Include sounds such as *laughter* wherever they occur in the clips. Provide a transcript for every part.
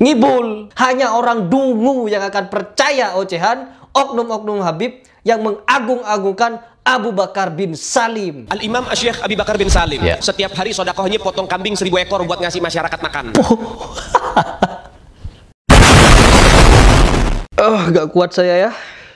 ngibul. Hanya orang dungu yang akan percaya ocehan oh oknum-oknum Habib yang mengagung-agungkan Abu Bakar bin Salim. Al Imam Syekh Abu Bakar bin Salim. Yeah. Setiap hari sodakohnya potong kambing seribu ekor buat ngasih masyarakat makan. *laughs* Oh, gak kuat saya ya.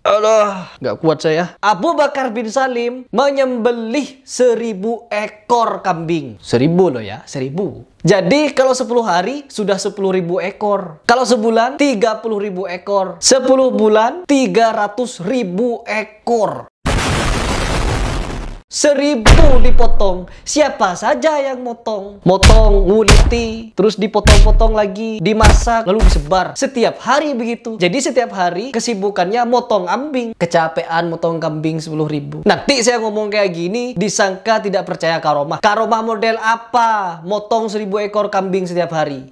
Allah, nggak kuat saya. Abu Bakar bin Salim menyembelih seribu ekor kambing. Seribu loh ya, seribu. Jadi kalau 10 hari sudah sepuluh ribu ekor. Kalau sebulan puluh ribu ekor. 10 bulan ratus ribu ekor. Seribu dipotong. Siapa saja yang motong? Motong, nguliti, terus dipotong-potong lagi, dimasak, lalu disebar. Setiap hari begitu. Jadi setiap hari kesibukannya motong ambing. Kecapean motong kambing 10 ribu. Nanti saya ngomong kayak gini, disangka tidak percaya karomah. Karomah model apa? Motong seribu ekor kambing setiap hari.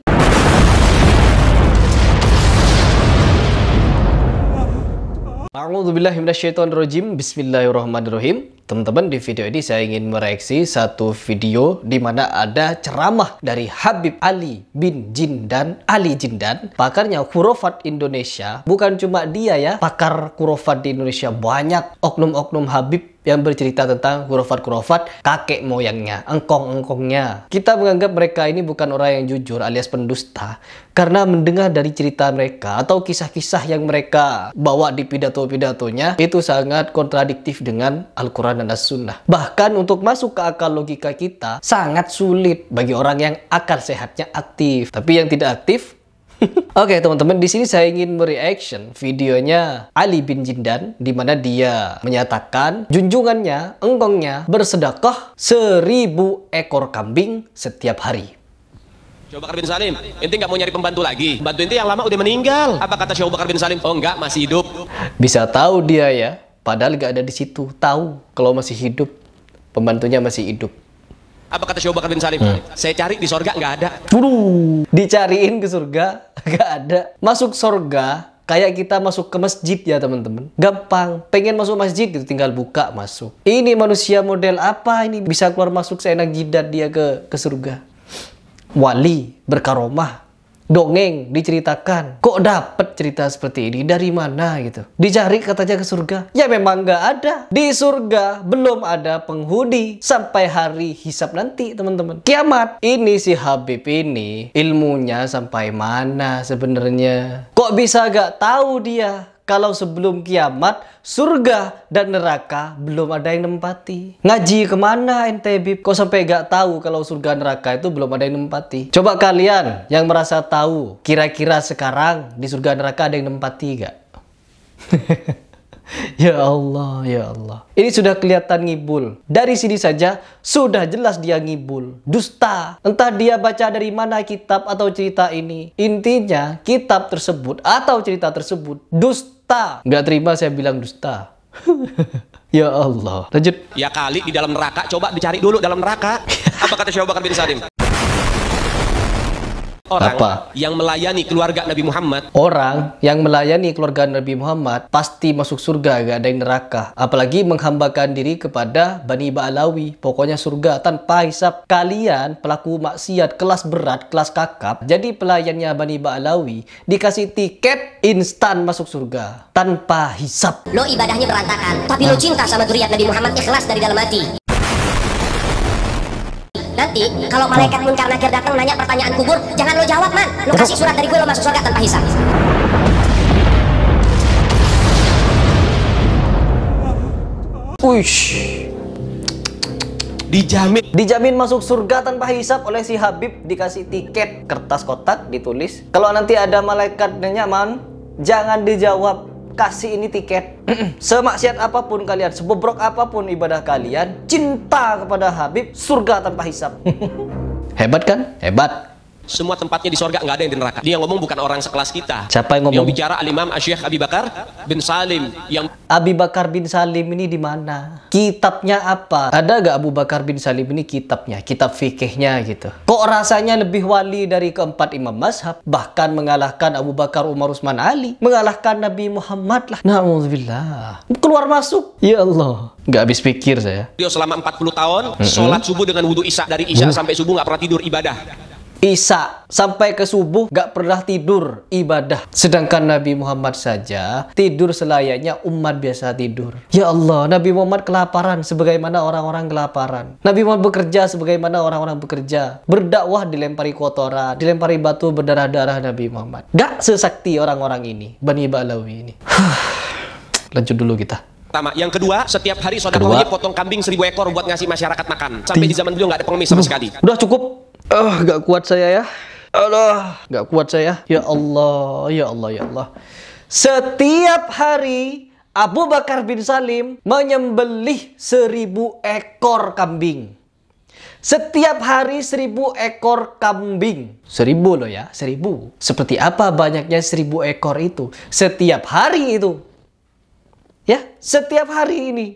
A'udzubillahiminasyaitonirrojim Bismillahirrahmanirrahim Teman-teman, di video ini saya ingin mereaksi satu video di mana ada ceramah dari Habib Ali bin Jindan, Ali Jindan, pakarnya Kurofat Indonesia. Bukan cuma dia ya, pakar Kurofat di Indonesia banyak oknum-oknum Habib yang bercerita tentang kurofat-kurofat kakek moyangnya, engkong-engkongnya. Kita menganggap mereka ini bukan orang yang jujur alias pendusta karena mendengar dari cerita mereka atau kisah-kisah yang mereka bawa di pidato-pidatonya itu sangat kontradiktif dengan Al-Quran al dan As-Sunnah. Bahkan untuk masuk ke akal logika kita, sangat sulit bagi orang yang akar sehatnya aktif. Tapi yang tidak aktif, *laughs* Oke okay, teman-teman, di sini saya ingin mereaction videonya Ali bin Jindan di mana dia menyatakan junjungannya, engkongnya bersedekah seribu ekor kambing setiap hari. Syaubah Bakar bin Salim, Inti nggak mau nyari pembantu lagi. Pembantu Inti yang lama udah meninggal. Apa kata Syaubah Bakar bin Salim? Oh enggak, masih hidup. Bisa tahu dia ya. Padahal gak ada di situ. Tahu kalau masih hidup, pembantunya masih hidup. Apa kata Syobakar bin Salim? Hmm. Saya cari di sorga gak ada. Tuduh. Dicariin ke surga gak ada. Masuk surga kayak kita masuk ke masjid ya teman-teman. Gampang. Pengen masuk masjid gitu tinggal buka masuk. Ini manusia model apa ini bisa keluar masuk seenak jidat dia ke ke surga. Wali berkaromah dongeng diceritakan kok dapat cerita seperti ini dari mana gitu dicari katanya ke surga ya memang nggak ada di surga belum ada penghuni sampai hari hisap nanti teman-teman kiamat ini si Habib ini ilmunya sampai mana sebenarnya kok bisa gak tahu dia kalau sebelum kiamat surga dan neraka belum ada yang nempati. Ngaji kemana NTB? Kok sampai gak tahu kalau surga neraka itu belum ada yang nempati? Coba kalian yang merasa tahu, kira-kira sekarang di surga neraka ada yang nempati gak? *laughs* ya Allah, ya Allah. Ini sudah kelihatan ngibul. Dari sini saja sudah jelas dia ngibul. Dusta. Entah dia baca dari mana kitab atau cerita ini. Intinya kitab tersebut atau cerita tersebut dusta. Gak terima saya bilang dusta. *laughs* ya Allah. Lanjut. Ya kali di dalam neraka. Coba dicari dulu dalam neraka. Apa kata Syahbah bin Salim? orang Apa? yang melayani keluarga Nabi Muhammad orang yang melayani keluarga Nabi Muhammad pasti masuk surga gak ada yang neraka apalagi menghambakan diri kepada Bani Ba'alawi pokoknya surga tanpa hisap kalian pelaku maksiat kelas berat kelas kakap jadi pelayannya Bani Ba'alawi dikasih tiket instan masuk surga tanpa hisap lo ibadahnya berantakan tapi lo cinta sama duriat Nabi Muhammad ikhlas dari dalam hati Nanti kalau malaikat oh. munkar nakir datang nanya pertanyaan kubur, jangan lo jawab, Man. Lo kasih surat dari gue lo masuk surga tanpa hisab. Uish. Dijamin Dijamin masuk surga tanpa hisap oleh si Habib Dikasih tiket kertas kotak ditulis Kalau nanti ada malaikat nanya man Jangan dijawab kasih ini tiket semaksiat apapun kalian sebobrok apapun ibadah kalian cinta kepada Habib surga tanpa hisap *laughs* hebat kan hebat semua tempatnya di sorga nggak ada yang di neraka. Dia yang ngomong bukan orang sekelas kita. Siapa yang ngomong? Yang bicara alimam, asyik Abi Bakar bin Salim yang Abi Bakar bin Salim ini di mana? Kitabnya apa? Ada gak Abu Bakar bin Salim ini kitabnya, kitab fikihnya gitu. Kok rasanya lebih wali dari keempat imam mazhab, bahkan mengalahkan Abu Bakar Umar Usman Ali, mengalahkan Nabi Muhammad lah. na'udzubillah Keluar masuk. Ya Allah. Gak habis pikir saya. Dia selama 40 tahun, mm -hmm. sholat subuh dengan wudhu isya dari isya sampai subuh gak pernah tidur ibadah. Isa sampai ke subuh gak pernah tidur ibadah sedangkan Nabi Muhammad saja tidur selayaknya umat biasa tidur ya Allah Nabi Muhammad kelaparan sebagaimana orang-orang kelaparan Nabi Muhammad bekerja sebagaimana orang-orang bekerja berdakwah dilempari kotoran dilempari batu berdarah-darah Nabi Muhammad gak sesakti orang-orang ini Bani Balawi ini *sighs* lanjut dulu kita pertama. Yang kedua, setiap hari saudara wajib potong kambing seribu ekor buat ngasih masyarakat makan. Sampai di zaman beliau nggak ada pengemis sama sekali. Udah cukup. Oh, gak kuat saya ya. Allah, gak kuat saya. Ya Allah, ya Allah, ya Allah. Setiap hari Abu Bakar bin Salim menyembelih seribu ekor kambing. Setiap hari seribu ekor kambing. Seribu loh ya, seribu. Seperti apa banyaknya seribu ekor itu? Setiap hari itu. Ya, setiap hari ini.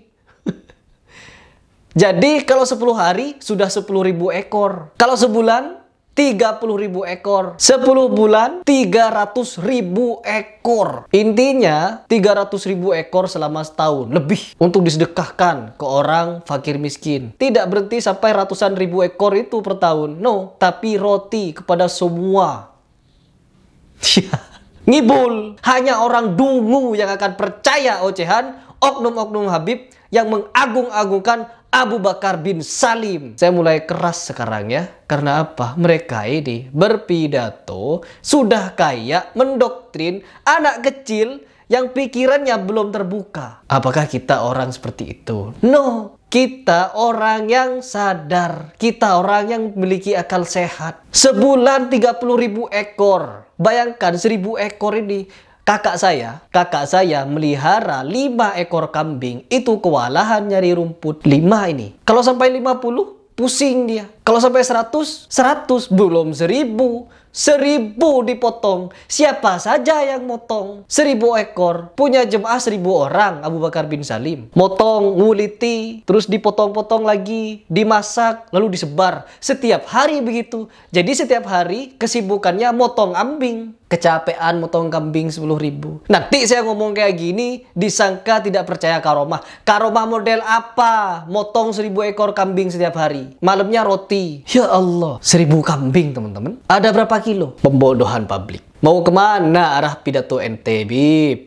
Jadi kalau 10 hari sudah 10.000 ekor. Kalau sebulan 30.000 ekor. 10 bulan 300.000 ekor. Intinya 300.000 ekor selama setahun lebih untuk disedekahkan ke orang fakir miskin. Tidak berhenti sampai ratusan ribu ekor itu per tahun. No, tapi roti kepada semua. Iya. Ngibul, hanya orang dungu yang akan percaya ocehan oh oknum-oknum Habib yang mengagung-agungkan Abu Bakar bin Salim. Saya mulai keras sekarang ya. Karena apa? Mereka ini berpidato sudah kayak mendoktrin anak kecil yang pikirannya belum terbuka. Apakah kita orang seperti itu? No, kita orang yang sadar. Kita orang yang memiliki akal sehat. Sebulan 30 ekor. Bayangkan 1000 ekor ini Kakak saya, kakak saya melihara lima ekor kambing itu kewalahan nyari rumput lima ini. Kalau sampai lima puluh, pusing dia. Kalau sampai 100, 100 belum 1000. Seribu dipotong. Siapa saja yang motong? Seribu ekor. Punya jemaah seribu orang. Abu Bakar bin Salim. Motong, nguliti. Terus dipotong-potong lagi. Dimasak. Lalu disebar. Setiap hari begitu. Jadi setiap hari kesibukannya motong ambing. Kecapean motong kambing sepuluh ribu. Nanti saya ngomong kayak gini, disangka tidak percaya karomah. Karomah model apa? Motong seribu ekor kambing setiap hari. Malamnya roti sapi. Ya Allah, seribu kambing teman-teman. Ada berapa kilo? Pembodohan publik. Mau kemana arah pidato Ntb?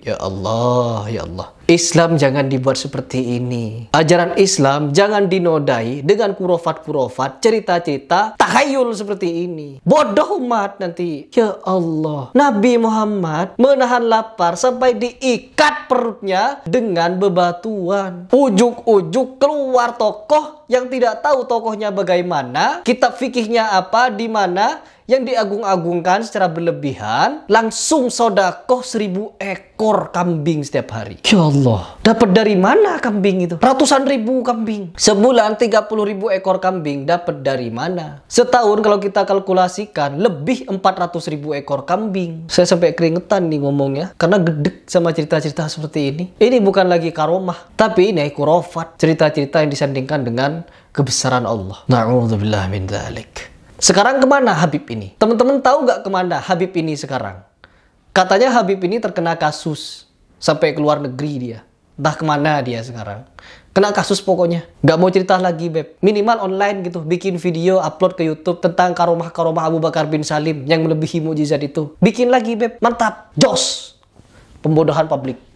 Ya Allah, ya Allah. Islam jangan dibuat seperti ini. Ajaran Islam jangan dinodai dengan kurofat-kurofat, cerita-cerita, tahayul seperti ini. Bodoh umat nanti. Ya Allah, Nabi Muhammad menahan lapar sampai diikat perutnya dengan bebatuan. Ujuk-ujuk keluar tokoh yang tidak tahu tokohnya bagaimana, kitab fikihnya apa, di mana, yang diagung-agungkan secara berlebihan langsung sodakoh seribu ekor kambing setiap hari. Ya Allah, dapat dari mana kambing itu? Ratusan ribu kambing. Sebulan 30 ribu ekor kambing dapat dari mana? Setahun kalau kita kalkulasikan lebih 400 ribu ekor kambing. Saya sampai keringetan nih ngomongnya karena gedek sama cerita-cerita seperti ini. Ini bukan lagi karomah, tapi ini kurofat. Cerita-cerita yang disandingkan dengan kebesaran Allah. Na'udzubillah min dhalik. Sekarang kemana Habib ini? Teman-teman tahu nggak kemana Habib ini sekarang? Katanya Habib ini terkena kasus sampai ke luar negeri dia. Entah kemana dia sekarang. Kena kasus pokoknya. Gak mau cerita lagi, Beb. Minimal online gitu. Bikin video, upload ke Youtube tentang karomah-karomah Abu Bakar bin Salim yang melebihi mujizat itu. Bikin lagi, Beb. Mantap. Jos. Pembodohan publik.